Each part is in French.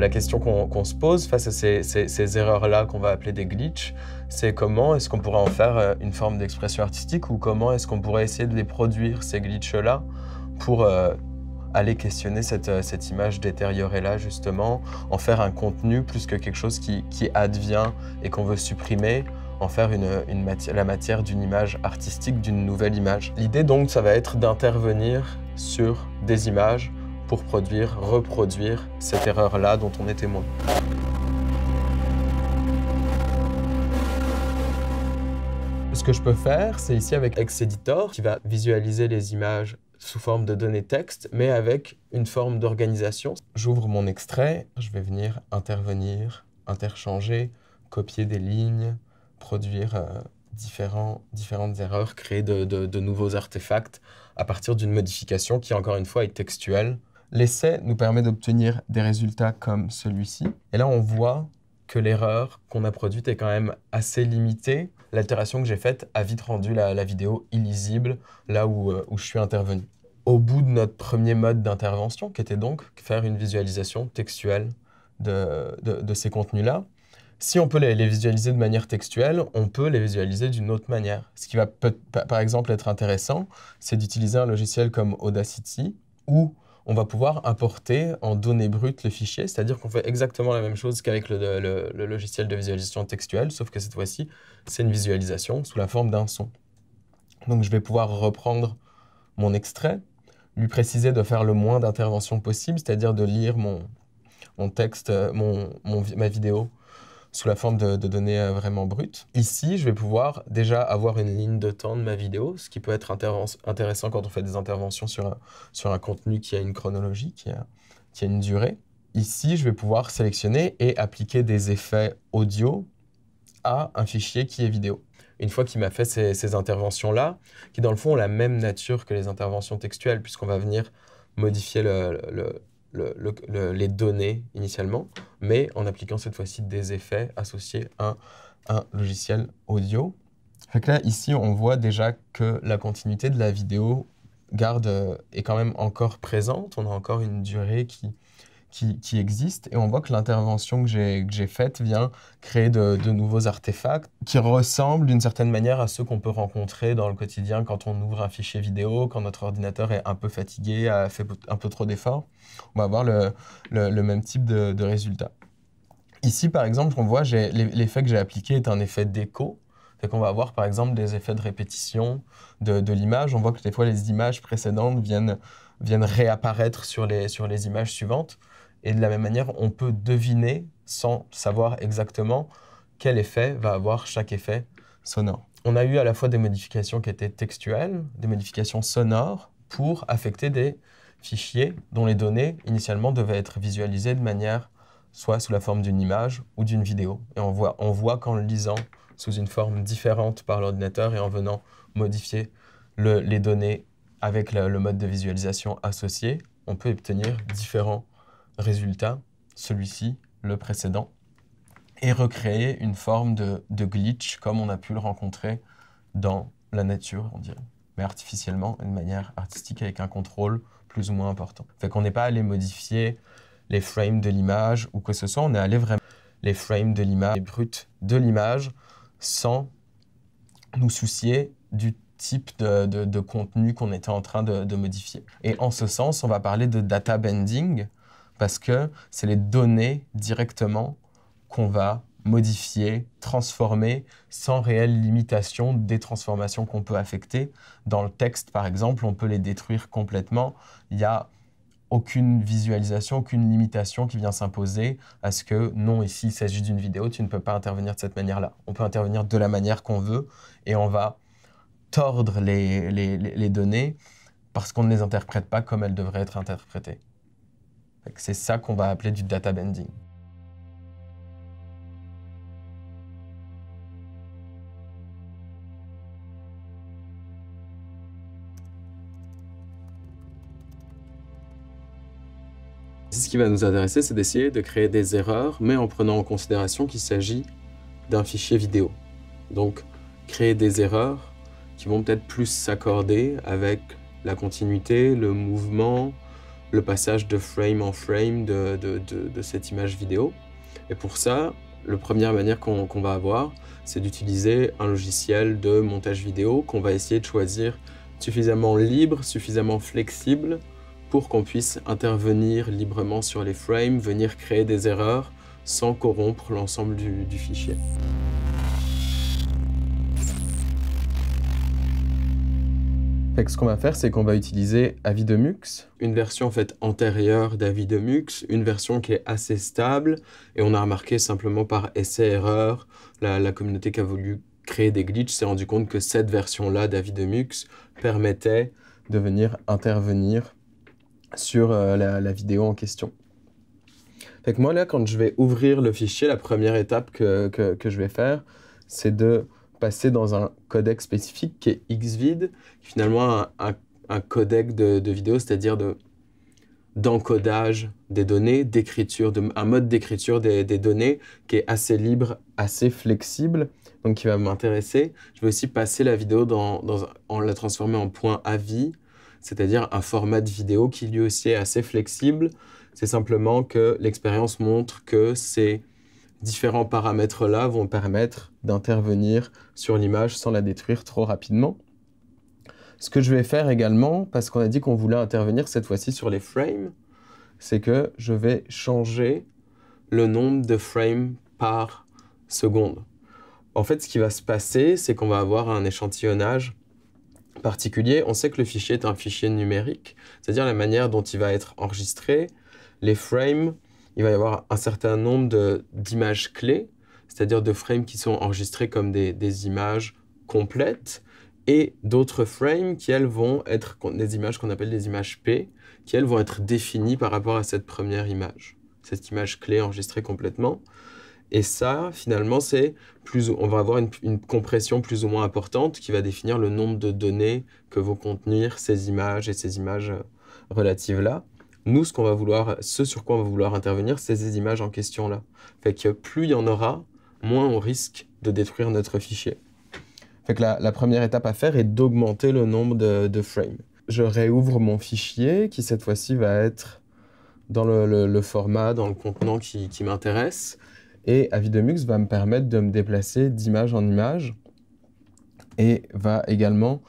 La question qu'on se pose face à ces, erreurs-là qu'on va appeler des glitches, c'est comment est-ce qu'on pourrait en faire euh, une forme d'expression artistique ou comment est-ce qu'on pourrait essayer de les produire, ces glitches-là, pour euh, aller questionner euh, cette, image détériorée-là, justement, en faire un contenu plus que quelque chose qui, advient et qu'on veut supprimer, en faire une, la matière d'une image artistique, d'une nouvelle image. L'idée donc, ça va être d'intervenir sur des images pour produire, reproduire cette erreur-là dont on est témoin. Ce que je peux faire, c'est ici avec Exeditor qui va visualiser les images sous forme de données texte, mais avec une forme d'organisation. J'ouvre mon extrait, je vais venir intervenir, interchanger, copier des lignes, produire euh, différents, différentes erreurs, créer de, nouveaux artefacts à partir d'une modification qui, encore une fois, est textuelle, L'essai nous permet d'obtenir des résultats comme celui-ci. Et là, on voit que l'erreur qu'on a produite est quand même assez limitée. L'altération que j'ai faite a vite rendu la, vidéo illisible là euh, où, je suis intervenu. Au bout de notre premier mode d'intervention, qui était donc faire une visualisation textuelle de, ces contenus-là, si on peut les, visualiser de manière textuelle, on peut les visualiser d'une autre manière. Ce qui va par exemple être intéressant, c'est d'utiliser un logiciel comme Audacity ou on va pouvoir importer en données brutes le fichier, c'est-à-dire qu'on fait exactement la même chose qu'avec le, logiciel de visualisation textuelle, sauf que cette fois-ci, c'est une visualisation sous la forme d'un son. Donc je vais pouvoir reprendre mon extrait, lui préciser de faire le moins d'interventions possible, c'est-à-dire de lire mon, mon texte, euh, mon, ma vidéo sous la forme de, données euh, vraiment brutes. Ici, je vais pouvoir déjà avoir une ligne de temps de ma vidéo, ce qui peut être intéressant quand on fait des interventions sur un, sur un contenu qui a une chronologie, qui a, une durée. Ici, je vais pouvoir sélectionner et appliquer des effets audio à un fichier qui est vidéo une fois qu'il m'a fait ces, interventions-là, qui dans le fond ont la même nature que les interventions textuelles, puisqu'on va venir modifier le, les données initialement, mais en appliquant cette fois-ci des effets associés à un logiciel audio. Fait là, ici, on voit déjà que la continuité de la vidéo garde, euh, est quand même encore présente. On a encore une durée qui, qui, existent. Et on voit que l'intervention que j'ai faite vient créer de, nouveaux artefacts qui ressemblent d'une certaine manière à ceux qu'on peut rencontrer dans le quotidien quand on ouvre un fichier vidéo, quand notre ordinateur est un peu fatigué, a fait un peu trop d'efforts. On va avoir le, même type de, de résultat. Ici, par exemple, on voit l'effet que j'ai appliqué est un effet d'écho. C'est qu'on va avoir, par exemple, des effets de répétition de, de l'image. On voit que des fois, les images précédentes viennent, viennent réapparaître sur les, sur les images suivantes. Et de la même manière, on peut deviner sans savoir exactement quel effet va avoir chaque effet sonore. On a eu à la fois des modifications qui étaient textuelles, des modifications sonores pour affecter des fichiers dont les données initialement devaient être visualisées de manière soit sous la forme d'une image ou d'une vidéo. Et on voit, on voit qu'en lisant sous une forme différente par l'ordinateur et en venant modifier les données avec le mode de visualisation associé, on peut obtenir différents résultat, celui-ci, le précédent, et recréer une forme de, glitch comme on a pu le rencontrer dans la nature, on dirait, mais artificiellement, de manière artistique avec un contrôle plus ou moins important. Fait qu'on n'est pas allé modifier les frames de l'image ou que ce soit, on est allé vraiment les frames de l'image, les brutes de l'image, sans nous soucier du type de, contenu qu'on était en train de, modifier. Et en ce sens, on va parler de data bending, parce que c'est les données directement qu'on va modifier, transformer, sans réelle limitation des transformations qu'on peut affecter. Dans le texte, par exemple, on peut les détruire complètement. Il n'y a aucune visualisation, aucune limitation qui vient s'imposer à ce que, non, ici, il s'agit d'une vidéo, tu ne peux pas intervenir de cette manière-là. On peut intervenir de la manière qu'on veut et on va tordre les, les, les données parce qu'on ne les interprète pas comme elles devraient être interprétées. C'est ça qu'on va appeler du data bending. Ce qui va nous intéresser, c'est d'essayer de créer des erreurs, mais en prenant en considération qu'il s'agit d'un fichier vidéo. Donc, créer des erreurs qui vont peut-être plus s'accorder avec la continuité, le mouvement, le passage de frame en frame de, cette image vidéo. Et pour ça, la première manière qu'on va avoir, c'est d'utiliser un logiciel de montage vidéo qu'on va essayer de choisir suffisamment libre, suffisamment flexible pour qu'on puisse intervenir librement sur les frames, venir créer des erreurs sans corrompre l'ensemble du fichier. ce qu'on va faire, c'est qu'on va utiliser Mux, une version en fait antérieure Mux, une version qui est assez stable, et on a remarqué simplement par essai-erreur, la, la communauté qui a voulu créer des glitches s'est rendu compte que cette version-là Mux permettait de venir intervenir sur euh, la, vidéo en question. Fait moi là, quand je vais ouvrir le fichier, la première étape que, que je vais faire, c'est de passer dans un codec spécifique qui est Xvid, qui finalement un, un, codec de, de vidéo, c'est-à-dire de, d'encodage des données, d'écriture, de, un mode d'écriture des, données qui est assez libre, assez flexible, donc qui va m'intéresser. Je vais aussi passer la vidéo dans, en la transformer en point AVI, c'est-à-dire un format de vidéo qui lui aussi est assez flexible. C'est simplement que l'expérience montre que c'est différents paramètres-là vont permettre d'intervenir sur l'image sans la détruire trop rapidement. Ce que je vais faire également, parce qu'on a dit qu'on voulait intervenir cette fois-ci sur les frames, c'est que je vais changer le nombre de frames par seconde. En fait, ce qui va se passer, c'est qu'on va avoir un échantillonnage particulier. On sait que le fichier est un fichier numérique, c'est-à-dire la manière dont il va être enregistré. Les frames il va y avoir un certain nombre d'images clés, c'est-à-dire de frames qui sont enregistrés comme des, des images complètes, et d'autres frames qui, elles, vont être des images qu'on appelle des images P, qui, elles, vont être définies par rapport à cette première image, cette image clé enregistrée complètement. Et ça, finalement, c'est plus, on va avoir une, compression plus ou moins importante qui va définir le nombre de données que vont contenir ces images et ces images euh, relatives là nous, ce qu'on va vouloir, ce sur quoi on va vouloir intervenir, c'est ces images en question là. Fait que plus il y en aura, moins on risque de détruire notre fichier. Fait la, première étape à faire est d'augmenter le nombre de, frames. Je réouvre mon fichier qui cette fois-ci va être dans le, format, dans le contenant qui, m'intéresse. Et Avidemux va me permettre de me déplacer d'image en image et va également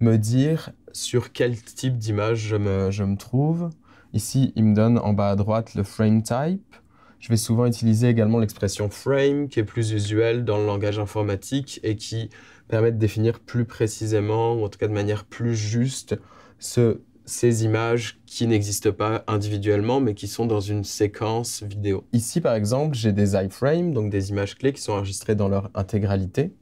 me dire sur quel type d'image je me, trouve. Ici, il me donne en bas à droite le frame type. Je vais souvent utiliser également l'expression frame, qui est plus usuelle dans le langage informatique et qui permet de définir plus précisément, ou en tout cas de manière plus juste, ces images qui n'existent pas individuellement, mais qui sont dans une séquence vidéo. Ici, par exemple, j'ai des iframes, donc des images clés qui sont enregistrées dans leur intégralité.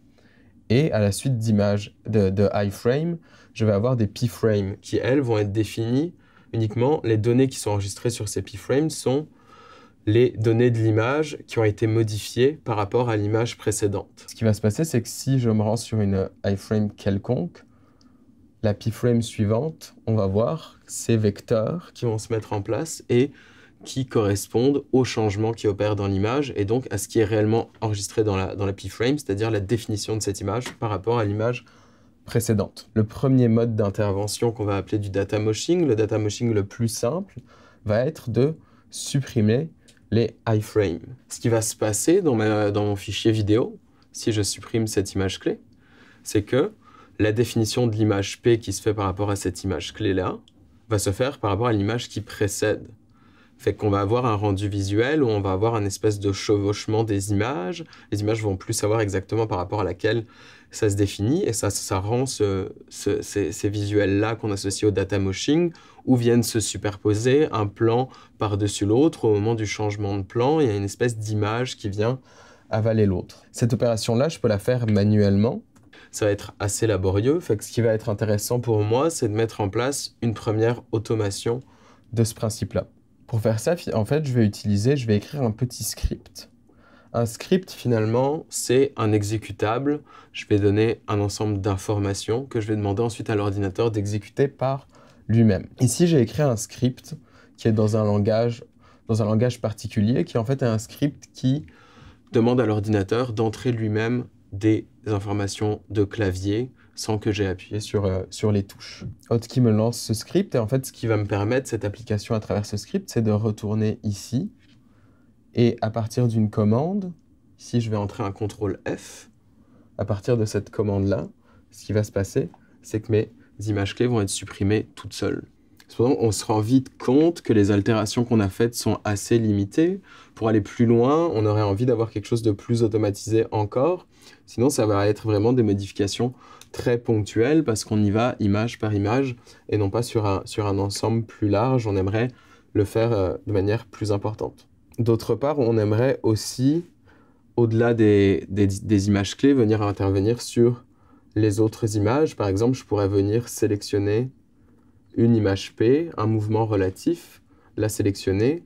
Et à la suite d'images de, de iframe, je vais avoir des p-frames qui, elles, vont être définies uniquement. Les données qui sont enregistrées sur ces p-frames sont les données de l'image qui ont été modifiées par rapport à l'image précédente. Ce qui va se passer, c'est que si je me rends sur une iframe quelconque, la p-frame suivante, on va voir ces vecteurs qui vont se mettre en place et qui correspondent au changement qui opère dans l'image et donc à ce qui est réellement enregistré dans la, dans la P-frame, c'est-à-dire la définition de cette image par rapport à l'image précédente. Le premier mode d'intervention qu'on va appeler du data moshing, le data moshing le plus simple, va être de supprimer les iframes. Ce qui va se passer dans, dans mon fichier vidéo, si je supprime cette image clé, c'est que la définition de l'image P qui se fait par rapport à cette image clé-là va se faire par rapport à l'image qui précède. Fait qu'on va avoir un rendu visuel où on va avoir un espèce de chevauchement des images. Les images vont plus savoir exactement par rapport à laquelle ça se définit et ça, rend ces, ces visuels-là qu'on associe au data moshing où viennent se superposer un plan par-dessus l'autre. Au moment du changement de plan, il y a une espèce d'image qui vient avaler l'autre. Cette opération-là, je peux la faire manuellement. Ça va être assez laborieux. Fait que ce qui va être intéressant pour moi, c'est de mettre en place une première automation de ce principe-là. Pour faire ça, en fait, je vais utiliser, je vais écrire un petit script. Un script, finalement, c'est un exécutable. Je vais donner un ensemble d'informations que je vais demander ensuite à l'ordinateur d'exécuter par lui-même. Ici, j'ai écrit un script qui est dans un langage, dans un langage particulier, qui en fait est un script qui demande à l'ordinateur d'entrer lui-même des informations de clavier sans que j'ai appuyé sur, euh, sur les touches. Hotkey me lance ce script et en fait, ce qui va me permettre, cette application à travers ce script, c'est de retourner ici. Et à partir d'une commande, Si je vais entrer un contrôle F. À partir de cette commande-là, ce qui va se passer, c'est que mes images clés vont être supprimées toutes seules. Cependant, on se rend vite compte que les altérations qu'on a faites sont assez limitées. Pour aller plus loin, on aurait envie d'avoir quelque chose de plus automatisé encore. Sinon, ça va être vraiment des modifications très ponctuel parce qu'on y va image par image et non pas sur un, sur un ensemble plus large. On aimerait le faire euh, de manière plus importante. D'autre part, on aimerait aussi, au-delà des, images clés, venir intervenir sur les autres images. Par exemple, je pourrais venir sélectionner une image P, un mouvement relatif, la sélectionner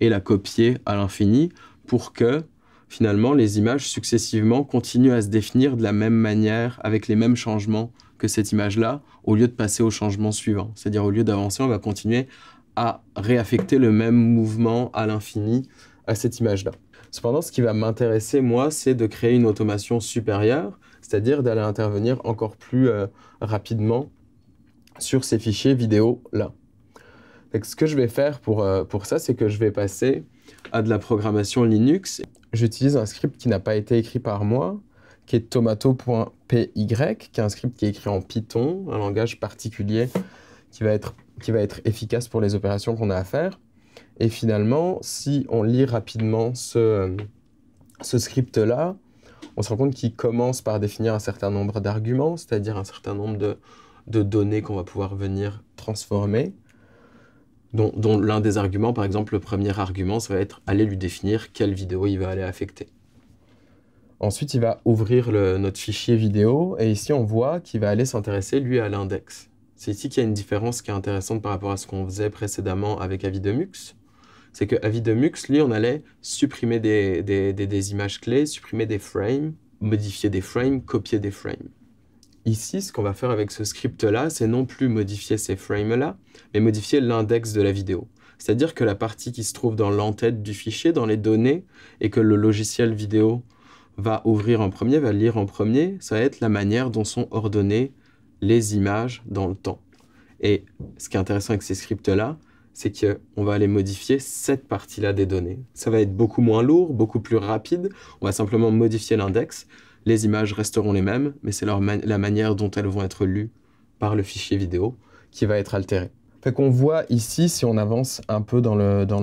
et la copier à l'infini pour que finalement, les images successivement continuent à se définir de la même manière, avec les mêmes changements que cette image-là, au lieu de passer au changement suivant. C'est-à-dire, au lieu d'avancer, on va continuer à réaffecter le même mouvement à l'infini à cette image-là. Cependant, ce qui va m'intéresser, moi, c'est de créer une automation supérieure, c'est-à-dire d'aller intervenir encore plus euh, rapidement sur ces fichiers vidéo-là. Ce que je vais faire pour, euh, pour ça, c'est que je vais passer à de la programmation Linux j'utilise un script qui n'a pas été écrit par moi, qui est tomato.py, qui est un script qui est écrit en Python, un langage particulier qui va être, qui va être efficace pour les opérations qu'on a à faire. Et finalement, si on lit rapidement ce, script-là, on se rend compte qu'il commence par définir un certain nombre d'arguments, c'est-à-dire un certain nombre de données qu'on va pouvoir venir transformer dont, l'un des arguments, par exemple, le premier argument, ça va être aller lui définir quelle vidéo il va aller affecter. Ensuite, il va ouvrir notre fichier vidéo et ici, on voit qu'il va aller s'intéresser, lui, à l'index. C'est ici qu'il y a une différence qui est intéressante par rapport à ce qu'on faisait précédemment avec Avidemux. C'est que Avidemux, lui, on allait supprimer des images clés, supprimer des frames, modifier des frames, copier des frames. Ici, ce qu'on va faire avec ce script-là, c'est non plus modifier ces frames-là, mais modifier l'index de la vidéo. C'est-à-dire que la partie qui se trouve dans l'entête du fichier, dans les données, et que le logiciel vidéo va ouvrir en premier, va lire en premier, ça va être la manière dont sont ordonnées les images dans le temps. Et ce qui est intéressant avec ces scripts-là, c'est qu'on va aller modifier cette partie-là des données. Ça va être beaucoup moins lourd, beaucoup plus rapide. On va simplement modifier l'index les images resteront les mêmes, mais c'est la manière dont elles vont être lues par le fichier vidéo qui va être altérée. Fait qu'on voit ici, si on avance un peu dans le, dans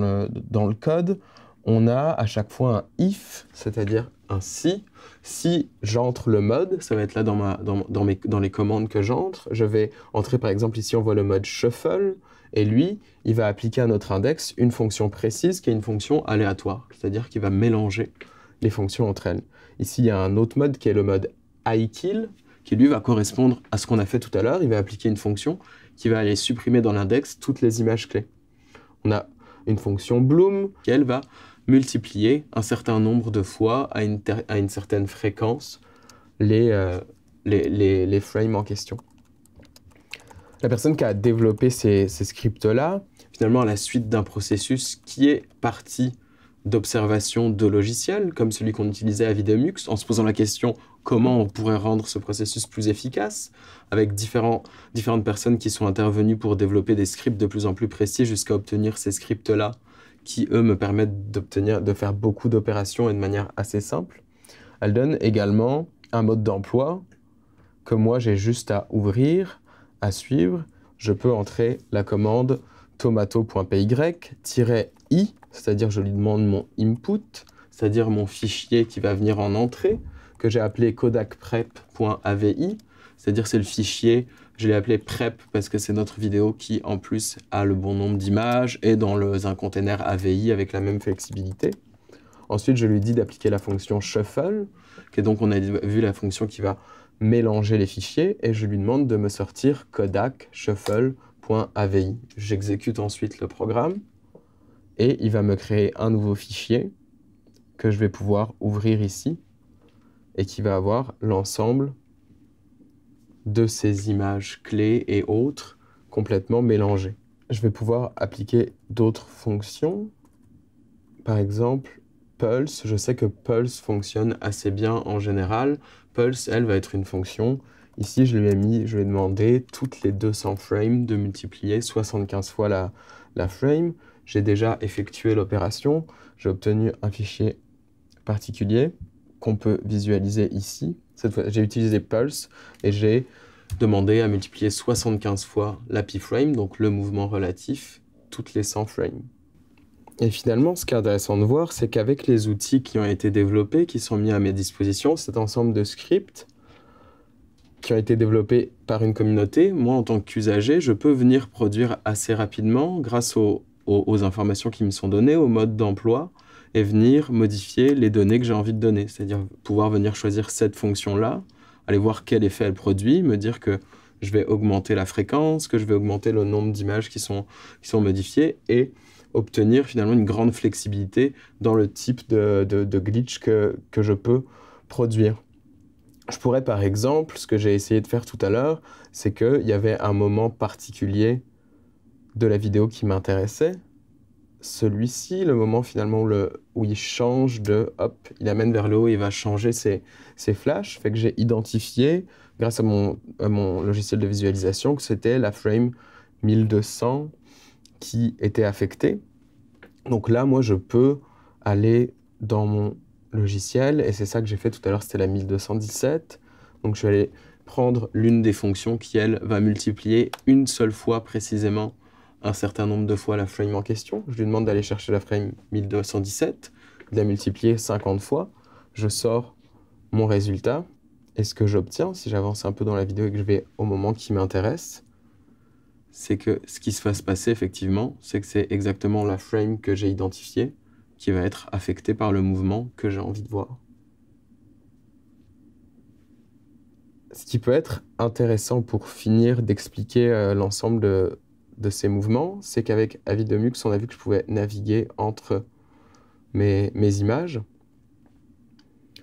le, code, on a à chaque fois un if, c'est-à-dire un si. Si j'entre le mode, ça va être là dans, dans, dans les commandes que j'entre, je vais entrer par exemple ici, on voit le mode shuffle, et lui, il va appliquer à notre index une fonction précise qui est une fonction aléatoire, c'est-à-dire qu'il va mélanger les fonctions entre elles. Ici, il y a un autre mode qui est le mode iKill, qui lui va correspondre à ce qu'on a fait tout à l'heure. Il va appliquer une fonction qui va aller supprimer dans l'index toutes les images clés. On a une fonction bloom qui, va multiplier un certain nombre de fois à une, à une certaine fréquence euh, les, les, frames en question. La personne qui a développé ces scripts-là, finalement, à la suite d'un processus qui est parti d'observation de logiciels, comme celui qu'on utilisait à Videomux, en se posant la question comment on pourrait rendre ce processus plus efficace, avec différents, différentes personnes qui sont intervenues pour développer des scripts de plus en plus précis jusqu'à obtenir ces scripts-là, qui, eux, me permettent d'obtenir, de faire beaucoup d'opérations et de manière assez simple. Elle donne également un mode d'emploi que moi, j'ai juste à ouvrir, à suivre. Je peux entrer la commande tomato.py c'est-à-dire je lui demande mon input, c'est-à-dire mon fichier qui va venir en entrée, que j'ai appelé kodakprep.avi, c'est-à-dire c'est le fichier, je l'ai appelé prep parce que c'est notre vidéo qui en plus a le bon nombre d'images et dans un container AVI avec la même flexibilité. Ensuite, je lui dis d'appliquer la fonction shuffle, qui est donc, on a vu la fonction qui va mélanger les fichiers, et je lui demande de me sortir kodak shuffle.avi. J'exécute ensuite le programme et il va me créer un nouveau fichier que je vais pouvoir ouvrir ici et qui va avoir l'ensemble de ces images clés et autres complètement mélangées. Je vais pouvoir appliquer d'autres fonctions. Par exemple, Pulse, je sais que Pulse fonctionne assez bien en général. Pulse, elle, va être une fonction. Ici, je lui ai mis, je demandé toutes les 200 frames de multiplier 75 fois la frame j'ai déjà effectué l'opération, j'ai obtenu un fichier particulier qu'on peut visualiser ici. Cette fois, j'ai utilisé Pulse et j'ai demandé à multiplier 75 fois l'API frame, donc le mouvement relatif, toutes les 100 frames. Et finalement, ce qui est intéressant de voir, c'est qu'avec les outils qui ont été développés, qui sont mis à mes dispositions, cet ensemble de scripts qui ont été développés par une communauté, moi en tant qu'usager, je peux venir produire assez rapidement grâce aux aux, informations qui me sont données, au mode d'emploi, et venir modifier les données que j'ai envie de donner. C'est-à-dire pouvoir venir choisir cette fonction-là, aller voir quel effet elle produit, me dire que je vais augmenter la fréquence, que je vais augmenter le nombre d'images qui sont, qui sont modifiées, et obtenir finalement une grande flexibilité dans le type de, glitch que, que je peux produire. Je pourrais par exemple, ce que j'ai essayé de faire tout à l'heure, c'est qu'il y avait un moment particulier de la vidéo qui m'intéressait, celui-ci, le moment finalement où, le, où, il change de, hop, il amène vers le haut il va changer ses, ses flashs, fait que j'ai identifié, grâce à mon, à mon, logiciel de visualisation, que c'était la frame 1200 qui était affectée. Donc là, moi, je peux aller dans mon logiciel, et c'est ça que j'ai fait tout à l'heure, c'était la 1217. Donc je vais aller prendre l'une des fonctions qui, elle, va multiplier une seule fois précisément un certain nombre de fois la frame en question. Je lui demande d'aller chercher la frame 1217, de la multiplier 50 fois. Je sors mon résultat et ce que j'obtiens, si j'avance un peu dans la vidéo et que je vais au moment qui m'intéresse, c'est que ce qui se fasse passer effectivement, c'est que c'est exactement la frame que j'ai identifiée qui va être affectée par le mouvement que j'ai envie de voir. Ce qui peut être intéressant pour finir d'expliquer euh, l'ensemble de de ces mouvements, c'est qu'avec Avidomux, on a vu que je pouvais naviguer entre mes, images.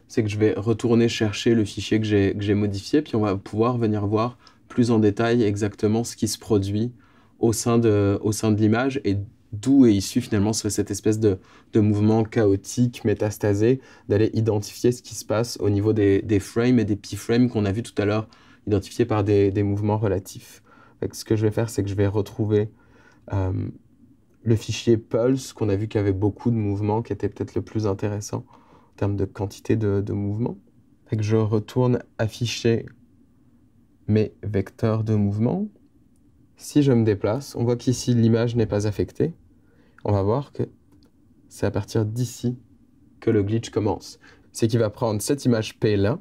C'est que je vais retourner chercher le fichier que j'ai modifié, puis on va pouvoir venir voir plus en détail exactement ce qui se produit au sein de, au sein de l'image et d'où est issu finalement cette espèce de, mouvement chaotique, métastasé, d'aller identifier ce qui se passe au niveau des, frames et des p-frames qu'on a vu tout à l'heure, identifiés par des mouvements relatifs ce que je vais faire, c'est que je vais retrouver euh, le fichier Pulse, qu'on a vu qu'il y avait beaucoup de mouvements, qui était peut-être le plus intéressant en termes de quantité de, mouvements. je retourne afficher mes vecteurs de mouvement. Si je me déplace, on voit qu'ici l'image n'est pas affectée. On va voir que c'est à partir d'ici que le glitch commence. C'est qu'il va prendre cette image P là,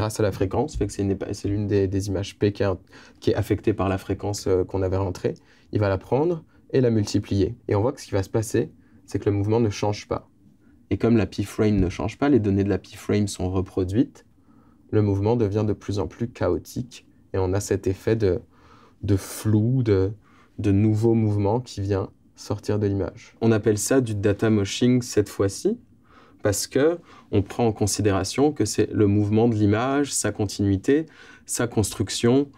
grâce à la fréquence, c'est l'une des, images P qui, est affectée par la fréquence euh, qu'on avait rentrée. Il va la prendre et la multiplier. Et on voit que ce qui va se passer, c'est que le mouvement ne change pas. Et comme la P-frame ne change pas, les données de la P-frame sont reproduites, le mouvement devient de plus en plus chaotique et on a cet effet de, flou, de, de nouveau mouvement qui vient sortir de l'image. On appelle ça du data moshing cette fois-ci, parce que on prend en considération que c'est le mouvement de l'image, sa continuité, sa construction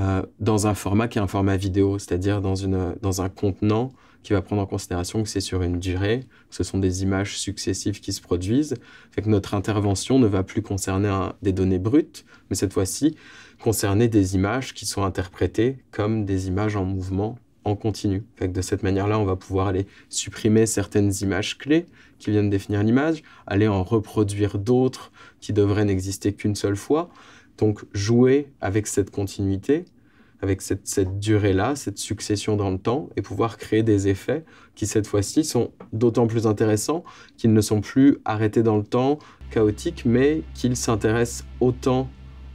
euh, dans un format qui est un format vidéo, c'est-à-dire dans, un contenant qui va prendre en considération que c'est sur une durée, que ce sont des images successives qui se produisent, fait que notre intervention ne va plus concerner des données brutes, mais cette fois-ci concerner des images qui sont interprétées comme des images en mouvement en continu. de cette manière-là, on va pouvoir aller supprimer certaines images clés qui viennent définir l'image, aller en reproduire d'autres qui devraient n'exister qu'une seule fois. Donc jouer avec cette continuité, avec cette, durée-là, cette succession dans le temps, et pouvoir créer des effets qui, cette fois-ci, sont d'autant plus intéressants qu'ils ne sont plus arrêtés dans le temps, chaotiques, mais qu'ils s'intéressent autant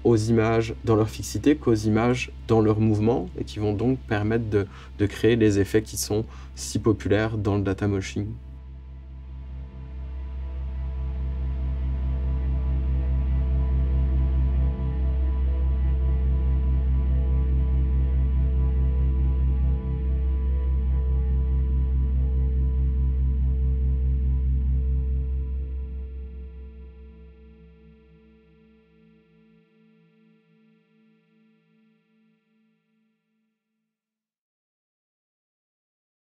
aux images dans leur fixité qu'aux images dans leur mouvement et qui vont donc permettre de, créer les effets qui sont si populaires dans le data